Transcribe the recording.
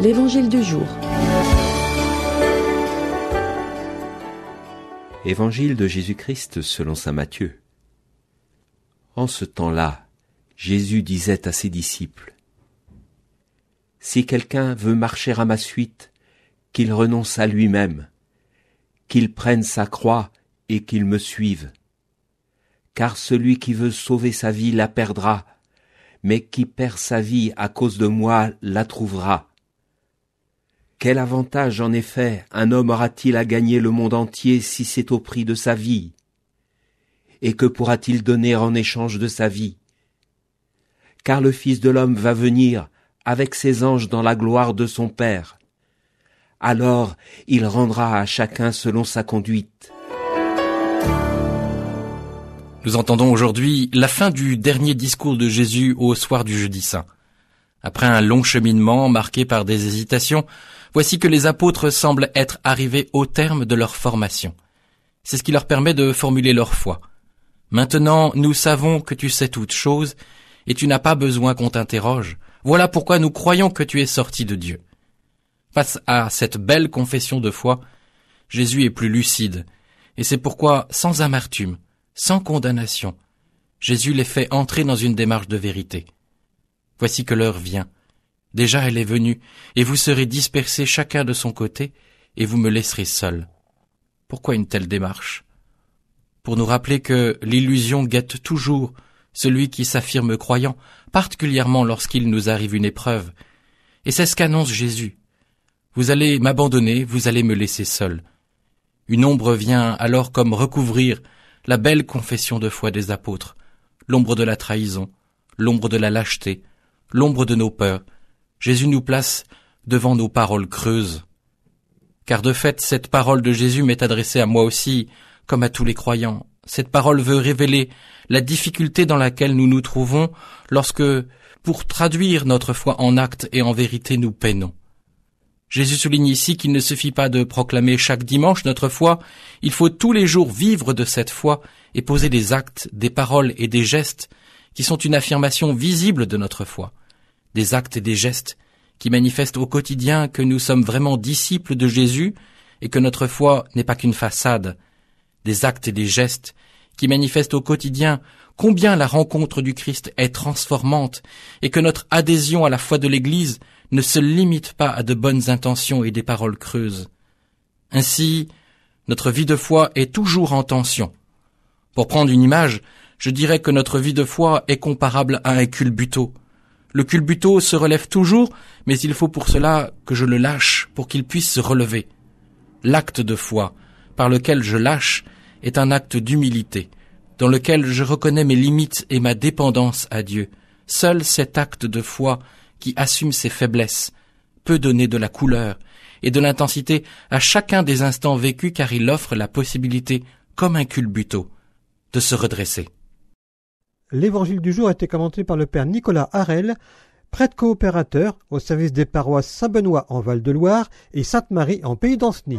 L'Évangile du jour. Évangile de Jésus-Christ selon Saint Matthieu. En ce temps-là, Jésus disait à ses disciples, Si quelqu'un veut marcher à ma suite, qu'il renonce à lui-même, qu'il prenne sa croix et qu'il me suive. Car celui qui veut sauver sa vie la perdra, mais qui perd sa vie à cause de moi la trouvera. Quel avantage, en effet, un homme aura-t-il à gagner le monde entier si c'est au prix de sa vie Et que pourra-t-il donner en échange de sa vie Car le Fils de l'homme va venir avec ses anges dans la gloire de son Père. Alors il rendra à chacun selon sa conduite. Nous entendons aujourd'hui la fin du dernier discours de Jésus au soir du jeudi saint. Après un long cheminement marqué par des hésitations, voici que les apôtres semblent être arrivés au terme de leur formation. C'est ce qui leur permet de formuler leur foi. Maintenant, nous savons que tu sais toutes choses, et tu n'as pas besoin qu'on t'interroge. Voilà pourquoi nous croyons que tu es sorti de Dieu. Face à cette belle confession de foi, Jésus est plus lucide, et c'est pourquoi, sans amertume, sans condamnation, Jésus les fait entrer dans une démarche de vérité. Voici que l'heure vient. Déjà elle est venue, et vous serez dispersés chacun de son côté, et vous me laisserez seul. Pourquoi une telle démarche Pour nous rappeler que l'illusion guette toujours celui qui s'affirme croyant, particulièrement lorsqu'il nous arrive une épreuve. Et c'est ce qu'annonce Jésus. Vous allez m'abandonner, vous allez me laisser seul. Une ombre vient alors comme recouvrir la belle confession de foi des apôtres, l'ombre de la trahison, l'ombre de la lâcheté, l'ombre de nos peurs, Jésus nous place devant nos paroles creuses. Car de fait, cette parole de Jésus m'est adressée à moi aussi, comme à tous les croyants. Cette parole veut révéler la difficulté dans laquelle nous nous trouvons lorsque, pour traduire notre foi en actes et en vérité, nous peinons. Jésus souligne ici qu'il ne suffit pas de proclamer chaque dimanche notre foi, il faut tous les jours vivre de cette foi et poser des actes, des paroles et des gestes qui sont une affirmation visible de notre foi des actes et des gestes qui manifestent au quotidien que nous sommes vraiment disciples de Jésus et que notre foi n'est pas qu'une façade, des actes et des gestes qui manifestent au quotidien combien la rencontre du Christ est transformante et que notre adhésion à la foi de l'Église ne se limite pas à de bonnes intentions et des paroles creuses. Ainsi, notre vie de foi est toujours en tension. Pour prendre une image, je dirais que notre vie de foi est comparable à un culbuto. Le culbuto se relève toujours, mais il faut pour cela que je le lâche pour qu'il puisse se relever. L'acte de foi, par lequel je lâche, est un acte d'humilité, dans lequel je reconnais mes limites et ma dépendance à Dieu. Seul cet acte de foi qui assume ses faiblesses peut donner de la couleur et de l'intensité à chacun des instants vécus car il offre la possibilité, comme un culbuto, de se redresser. L'évangile du jour a été commenté par le père Nicolas Harel, prêtre coopérateur au service des paroisses Saint-Benoît en Val-de-Loire et Sainte-Marie en Pays d'Anceny.